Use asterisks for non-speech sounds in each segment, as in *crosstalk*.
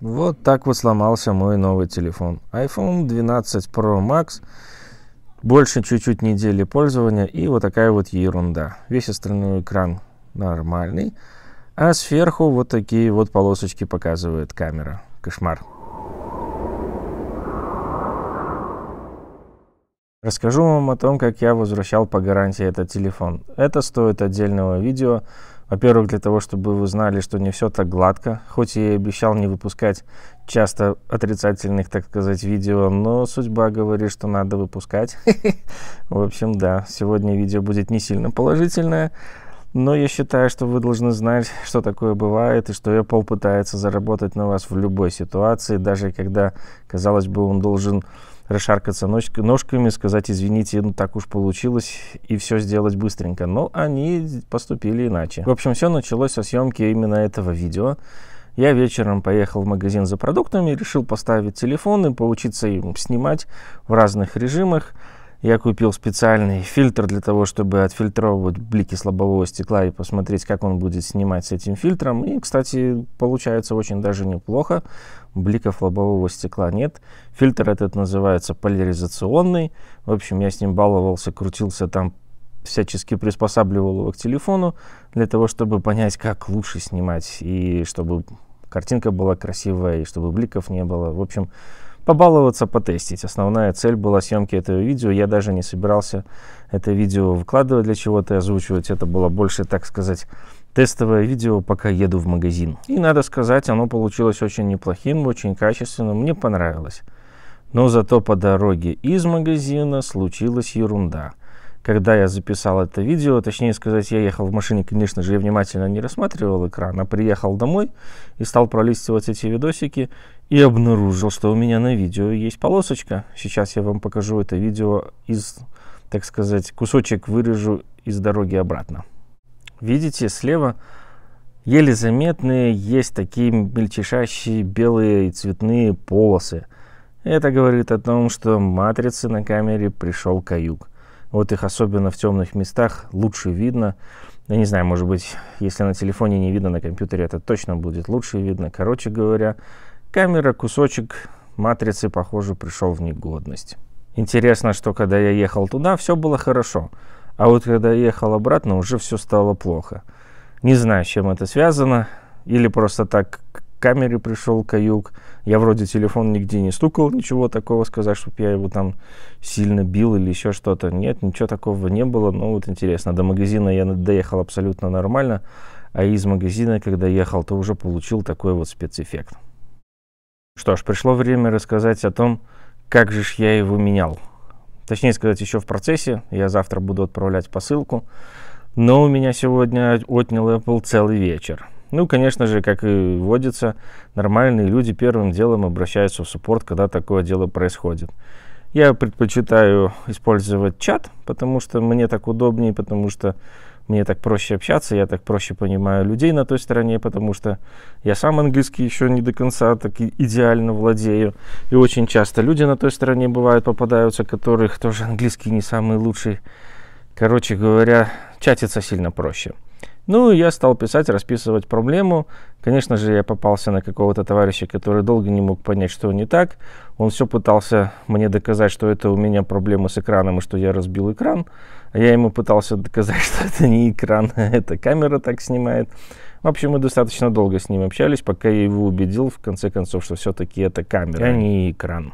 Вот так вот сломался мой новый телефон. iPhone 12 Pro Max. Больше чуть-чуть недели пользования и вот такая вот ерунда. Весь остальной экран нормальный, а сверху вот такие вот полосочки показывает камера. Кошмар. Расскажу вам о том, как я возвращал по гарантии этот телефон. Это стоит отдельного видео, во-первых, для того, чтобы вы знали, что не все так гладко. Хоть я и обещал не выпускать часто отрицательных, так сказать, видео, но судьба говорит, что надо выпускать. *laughs* В общем, да, сегодня видео будет не сильно положительное, но я считаю, что вы должны знать, что такое бывает, и что Apple пытается заработать на вас в любой ситуации, даже когда, казалось бы, он должен расшаркаться ножками, сказать, извините, ну так уж получилось, и все сделать быстренько. Но они поступили иначе. В общем, все началось со съемки именно этого видео. Я вечером поехал в магазин за продуктами, решил поставить телефон и поучиться им снимать в разных режимах. Я купил специальный фильтр для того, чтобы отфильтровывать блики слабового стекла и посмотреть, как он будет снимать с этим фильтром. И, кстати, получается очень даже неплохо. Бликов лобового стекла нет. Фильтр этот называется поляризационный. В общем, я с ним баловался, крутился там, всячески приспосабливал его к телефону для того, чтобы понять, как лучше снимать и чтобы картинка была красивая, и чтобы бликов не было. В общем, побаловаться, потестить. Основная цель была съемки этого видео. Я даже не собирался это видео выкладывать для чего-то, озвучивать. Это было больше, так сказать, тестовое видео, пока еду в магазин. И надо сказать, оно получилось очень неплохим, очень качественным, мне понравилось. Но зато по дороге из магазина случилась ерунда. Когда я записал это видео, точнее сказать, я ехал в машине, конечно же, я внимательно не рассматривал экран, а приехал домой и стал пролистывать эти видосики, и обнаружил, что у меня на видео есть полосочка. Сейчас я вам покажу это видео из, так сказать, кусочек вырежу из дороги обратно. Видите, слева еле заметные есть такие мельчешащие белые и цветные полосы. Это говорит о том, что матрицы на камере пришел каюк. Вот их особенно в темных местах лучше видно. Я не знаю, может быть, если на телефоне не видно, на компьютере это точно будет лучше видно. Короче говоря, Камера, кусочек матрицы, похоже, пришел в негодность. Интересно, что когда я ехал туда, все было хорошо. А вот когда я ехал обратно, уже все стало плохо. Не знаю, с чем это связано. Или просто так к камере пришел каюк. Я вроде телефон нигде не стукал, ничего такого сказать, чтобы я его там сильно бил или еще что-то. Нет, ничего такого не было. Но ну, вот интересно, до магазина я доехал абсолютно нормально. А из магазина, когда ехал, то уже получил такой вот спецэффект. Что ж, пришло время рассказать о том, как же ж я его менял. Точнее сказать, еще в процессе. Я завтра буду отправлять посылку. Но у меня сегодня отнял Apple целый вечер. Ну, конечно же, как и водится, нормальные люди первым делом обращаются в суппорт, когда такое дело происходит. Я предпочитаю использовать чат, потому что мне так удобнее, потому что мне так проще общаться, я так проще понимаю людей на той стороне, потому что я сам английский еще не до конца так идеально владею. И очень часто люди на той стороне бывают попадаются, которых тоже английский не самый лучший. Короче говоря, чатиться сильно проще. Ну, я стал писать, расписывать проблему. Конечно же, я попался на какого-то товарища, который долго не мог понять, что не так. Он все пытался мне доказать, что это у меня проблема с экраном и что я разбил экран. А я ему пытался доказать, *laughs* что это не экран, а это камера так снимает. В общем, мы достаточно долго с ним общались, пока я его убедил, в конце концов, что все-таки это камера, а не экран.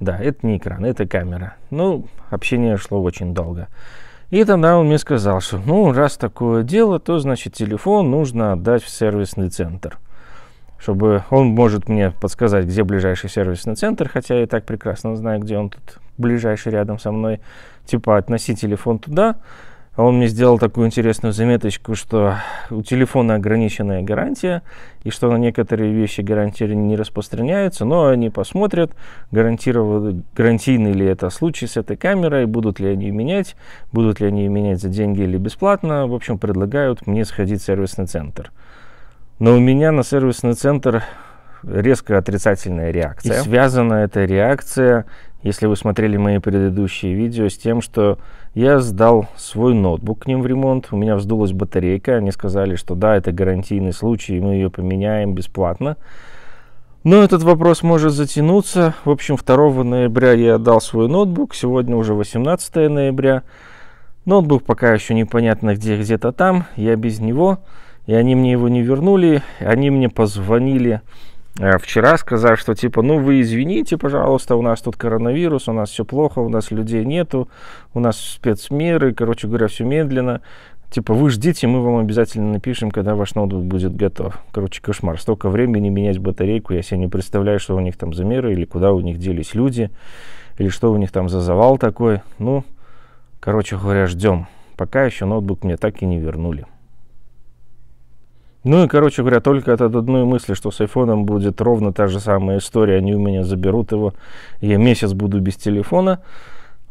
Да, это не экран, это камера. Ну, общение шло очень долго. И тогда он мне сказал, что ну, раз такое дело, то значит телефон нужно отдать в сервисный центр. Чтобы он может мне подсказать, где ближайший сервисный центр, хотя я и так прекрасно знаю, где он тут ближайший рядом со мной. Типа относи телефон туда, а он мне сделал такую интересную заметочку, что у телефона ограниченная гарантия, и что на некоторые вещи гарантии не распространяются, но они посмотрят, гарантийный ли это случай с этой камерой, будут ли они менять, будут ли они менять за деньги или бесплатно. В общем, предлагают мне сходить в сервисный центр. Но у меня на сервисный центр резко отрицательная реакция. И связана эта реакция если вы смотрели мои предыдущие видео, с тем, что я сдал свой ноутбук к ним в ремонт, у меня вздулась батарейка, они сказали, что да, это гарантийный случай, мы ее поменяем бесплатно. Но этот вопрос может затянуться. В общем, 2 ноября я отдал свой ноутбук, сегодня уже 18 ноября. Ноутбук пока еще непонятно где, где-то там, я без него, и они мне его не вернули, они мне позвонили Э, вчера, сказав, что типа, ну вы извините, пожалуйста, у нас тут коронавирус, у нас все плохо, у нас людей нету, у нас спецмеры, короче говоря, все медленно. Типа, вы ждите, мы вам обязательно напишем, когда ваш ноутбук будет готов. Короче, кошмар. Столько времени менять батарейку, я себе не представляю, что у них там за меры, или куда у них делись люди, или что у них там за завал такой. Ну, короче говоря, ждем. Пока еще ноутбук мне так и не вернули. Ну и, короче говоря, только от одной мысли, что с айфоном будет ровно та же самая история, они у меня заберут его, я месяц буду без телефона.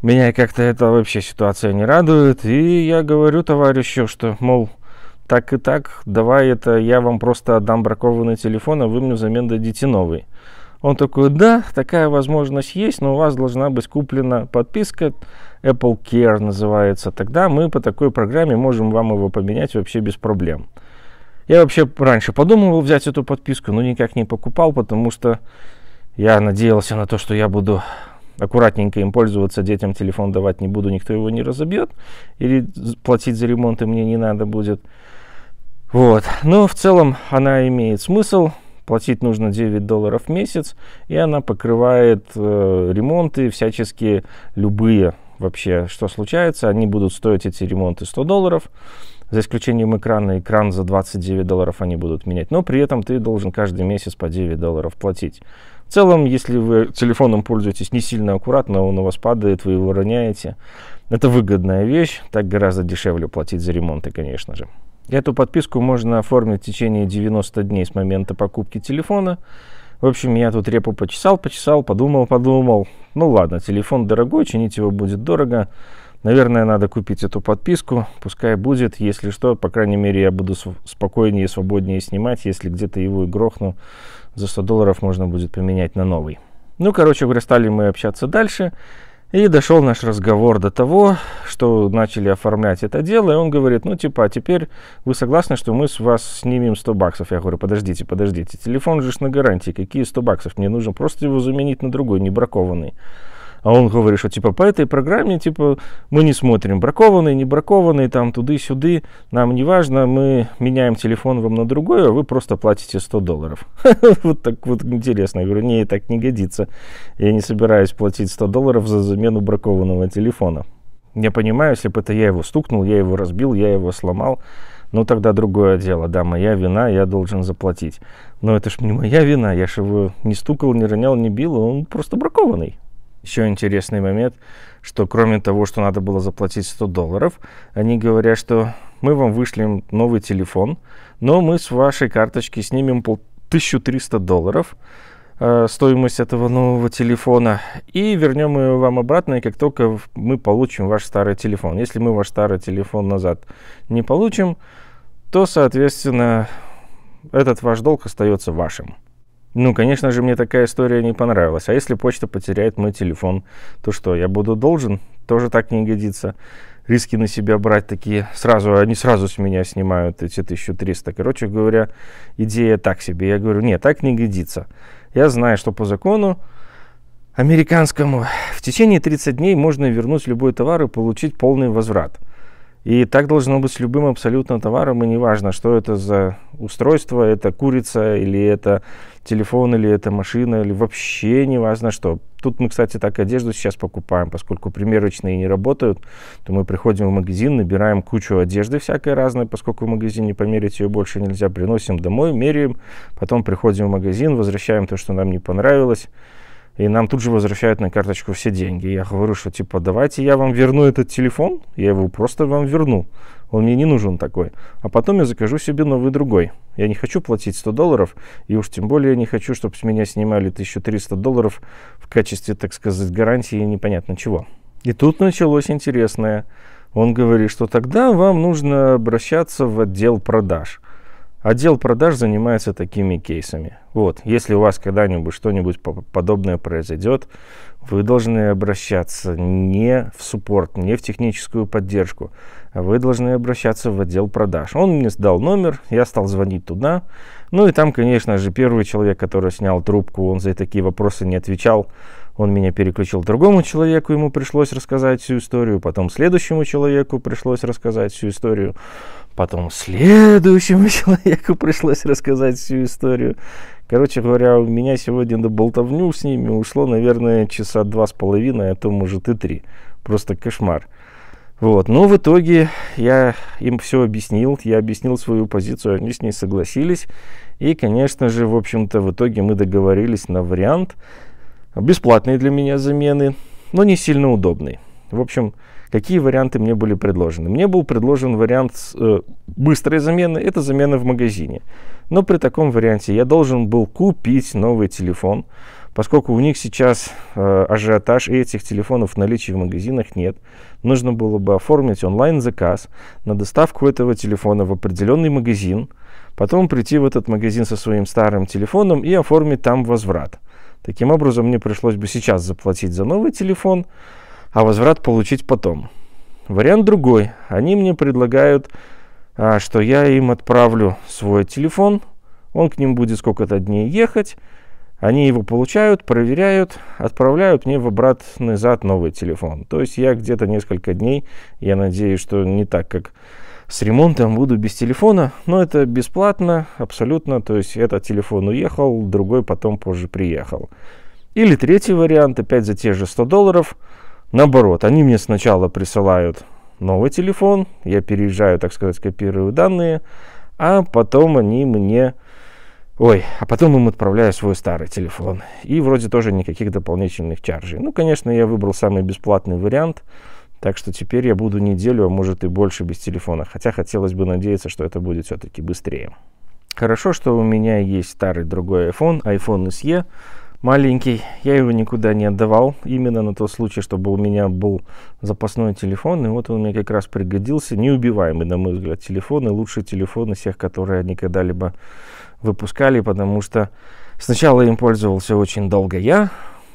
Меня как-то эта вообще ситуация не радует, и я говорю товарищу, что, мол, так и так, давай это, я вам просто отдам бракованный телефон, а вы мне взамен дадите новый. Он такой, да, такая возможность есть, но у вас должна быть куплена подписка Apple Care называется. Тогда мы по такой программе можем вам его поменять вообще без проблем. Я вообще раньше подумывал взять эту подписку, но никак не покупал, потому что я надеялся на то, что я буду аккуратненько им пользоваться, детям телефон давать не буду, никто его не разобьет, или платить за ремонт и мне не надо будет. Вот. Но в целом она имеет смысл. Платить нужно 9 долларов в месяц, и она покрывает э, ремонты, всяческие любые вообще, что случается. Они будут стоить эти ремонты 100 долларов, за исключением экрана. Экран за 29 долларов они будут менять. Но при этом ты должен каждый месяц по 9 долларов платить. В целом, если вы телефоном пользуетесь не сильно аккуратно, он у вас падает, вы его роняете. Это выгодная вещь, так гораздо дешевле платить за ремонты, конечно же. Эту подписку можно оформить в течение 90 дней с момента покупки телефона. В общем, я тут репу почесал, почесал, подумал, подумал. Ну ладно, телефон дорогой, чинить его будет дорого. Наверное, надо купить эту подписку. Пускай будет, если что, по крайней мере, я буду спокойнее и свободнее снимать. Если где-то его и грохну, за 100 долларов можно будет поменять на новый. Ну, короче говоря, стали мы общаться дальше. И дошел наш разговор до того, что начали оформлять это дело, и он говорит, ну, типа, а теперь вы согласны, что мы с вас снимем 100 баксов? Я говорю, подождите, подождите, телефон же на гарантии, какие 100 баксов? Мне нужно просто его заменить на другой, не бракованный. А он говорит, что типа, по этой программе типа, мы не смотрим, бракованные, не бракованные там туды-сюды, нам не важно, мы меняем телефон вам на другой, а вы просто платите 100 долларов. *laughs* Вот так вот интересно. Я говорю, не, так не годится. Я не собираюсь платить 100 долларов за замену бракованного телефона. Я понимаю, если бы это я его стукнул, я его разбил, я его сломал, ну тогда другое дело, да, моя вина, я должен заплатить. Но это ж не моя вина, я же его не стукал, не ронял, не бил, он просто бракованный. Еще интересный момент, что кроме того, что надо было заплатить 100 долларов, они говорят, что мы вам вышлем новый телефон, но мы с вашей карточки снимем 1300 долларов, э, стоимость этого нового телефона и вернем ее вам обратно, и как только мы получим ваш старый телефон. Если мы ваш старый телефон назад не получим, то, соответственно, этот ваш долг остается вашим. Ну, конечно же, мне такая история не понравилась. А если почта потеряет мой телефон, то что, я буду должен? Тоже так не годится. Риски на себя брать такие. Сразу, они сразу с меня снимают эти 1300. Короче говоря, идея так себе. Я говорю, нет, так не годится. Я знаю, что по закону американскому в течение 30 дней можно вернуть любой товар и получить полный возврат – и так должно быть с любым абсолютно товаром, и неважно, что это за устройство, это курица, или это телефон, или это машина, или вообще неважно что. Тут мы, кстати, так одежду сейчас покупаем, поскольку примерочные не работают, то мы приходим в магазин, набираем кучу одежды всякой разной, поскольку в магазине померить ее больше нельзя, приносим домой, меряем, потом приходим в магазин, возвращаем то, что нам не понравилось, и нам тут же возвращают на карточку все деньги. Я говорю, что типа, давайте я вам верну этот телефон, я его просто вам верну. Он мне не нужен такой. А потом я закажу себе новый другой. Я не хочу платить 100 долларов, и уж тем более я не хочу, чтобы с меня снимали 1300 долларов в качестве, так сказать, гарантии непонятно чего. И тут началось интересное. Он говорит, что тогда вам нужно обращаться в отдел продаж. Отдел продаж занимается такими кейсами. Вот, если у вас когда-нибудь что-нибудь подобное произойдет, вы должны обращаться не в суппорт, не в техническую поддержку, а вы должны обращаться в отдел продаж. Он мне сдал номер, я стал звонить туда. Ну и там, конечно же, первый человек, который снял трубку, он за такие вопросы не отвечал. Он меня переключил другому человеку, ему пришлось рассказать всю историю, потом следующему человеку пришлось рассказать всю историю, потом следующему *laughs* человеку пришлось рассказать всю историю. Короче говоря, у меня сегодня на болтовню с ними ушло, наверное, часа два с половиной, а то, может, и три. Просто кошмар. Вот. Но ну, в итоге я им все объяснил, я объяснил свою позицию, они с ней согласились. И, конечно же, в общем-то, в итоге мы договорились на вариант бесплатной для меня замены, но не сильно удобный. В общем, какие варианты мне были предложены? Мне был предложен вариант э, быстрой замены, это замена в магазине. Но при таком варианте я должен был купить новый телефон, поскольку у них сейчас э, ажиотаж, и этих телефонов в наличии в магазинах нет. Нужно было бы оформить онлайн-заказ на доставку этого телефона в определенный магазин, потом прийти в этот магазин со своим старым телефоном и оформить там возврат. Таким образом, мне пришлось бы сейчас заплатить за новый телефон, а возврат получить потом. Вариант другой. Они мне предлагают, а, что я им отправлю свой телефон, он к ним будет сколько-то дней ехать, они его получают, проверяют, отправляют мне в обратный зад новый телефон. То есть я где-то несколько дней, я надеюсь, что не так, как с ремонтом буду без телефона, но это бесплатно, абсолютно, то есть этот телефон уехал, другой потом позже приехал. Или третий вариант, опять за те же 100 долларов – Наоборот, они мне сначала присылают новый телефон, я переезжаю, так сказать, копирую данные, а потом они мне... Ой, а потом им отправляю свой старый телефон. И вроде тоже никаких дополнительных чаржей. Ну, конечно, я выбрал самый бесплатный вариант, так что теперь я буду неделю, а может и больше без телефона. Хотя хотелось бы надеяться, что это будет все-таки быстрее. Хорошо, что у меня есть старый другой iPhone, iPhone SE, маленький, я его никуда не отдавал, именно на тот случай, чтобы у меня был запасной телефон, и вот он мне как раз пригодился, неубиваемый, на мой взгляд, телефон, и лучший телефон из всех, которые они когда-либо выпускали, потому что сначала им пользовался очень долго я,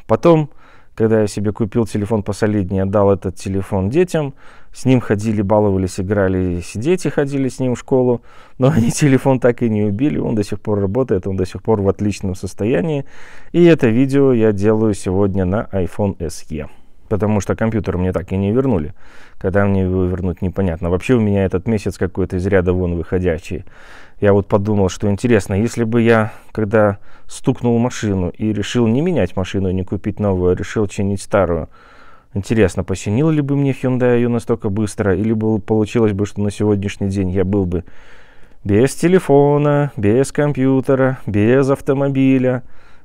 потом, когда я себе купил телефон посолиднее, отдал этот телефон детям, с ним ходили, баловались, играли, дети ходили с ним в школу, но они *laughs* телефон так и не убили, он до сих пор работает, он до сих пор в отличном состоянии. И это видео я делаю сегодня на iPhone SE, потому что компьютер мне так и не вернули. Когда мне его вернуть, непонятно. Вообще у меня этот месяц какой-то из ряда вон выходящий. Я вот подумал, что интересно, если бы я, когда стукнул машину и решил не менять машину, не купить новую, а решил чинить старую, Интересно, починил ли бы мне Hyundai ее настолько быстро, или бы получилось бы, что на сегодняшний день я был бы без телефона, без компьютера, без автомобиля.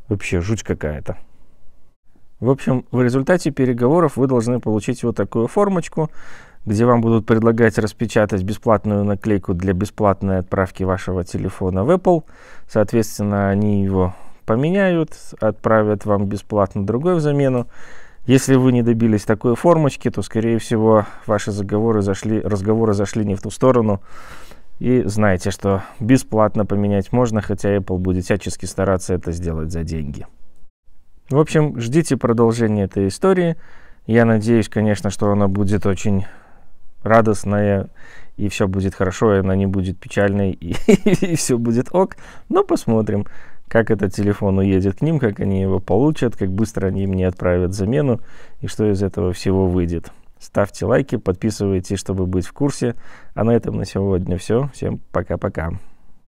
Вообще жуть какая-то. В общем, в результате переговоров вы должны получить вот такую формочку, где вам будут предлагать распечатать бесплатную наклейку для бесплатной отправки вашего телефона в Apple. Соответственно, они его поменяют, отправят вам бесплатно другой в замену. Если вы не добились такой формочки, то, скорее всего, ваши заговоры зашли, разговоры зашли не в ту сторону. И знаете, что бесплатно поменять можно, хотя Apple будет всячески стараться это сделать за деньги. В общем, ждите продолжения этой истории. Я надеюсь, конечно, что она будет очень радостная, и все будет хорошо, и она не будет печальной, и, *laughs* и все будет ок. Но посмотрим как этот телефон уедет к ним, как они его получат, как быстро они мне отправят замену и что из этого всего выйдет. Ставьте лайки, подписывайтесь, чтобы быть в курсе. А на этом на сегодня все. Всем пока-пока.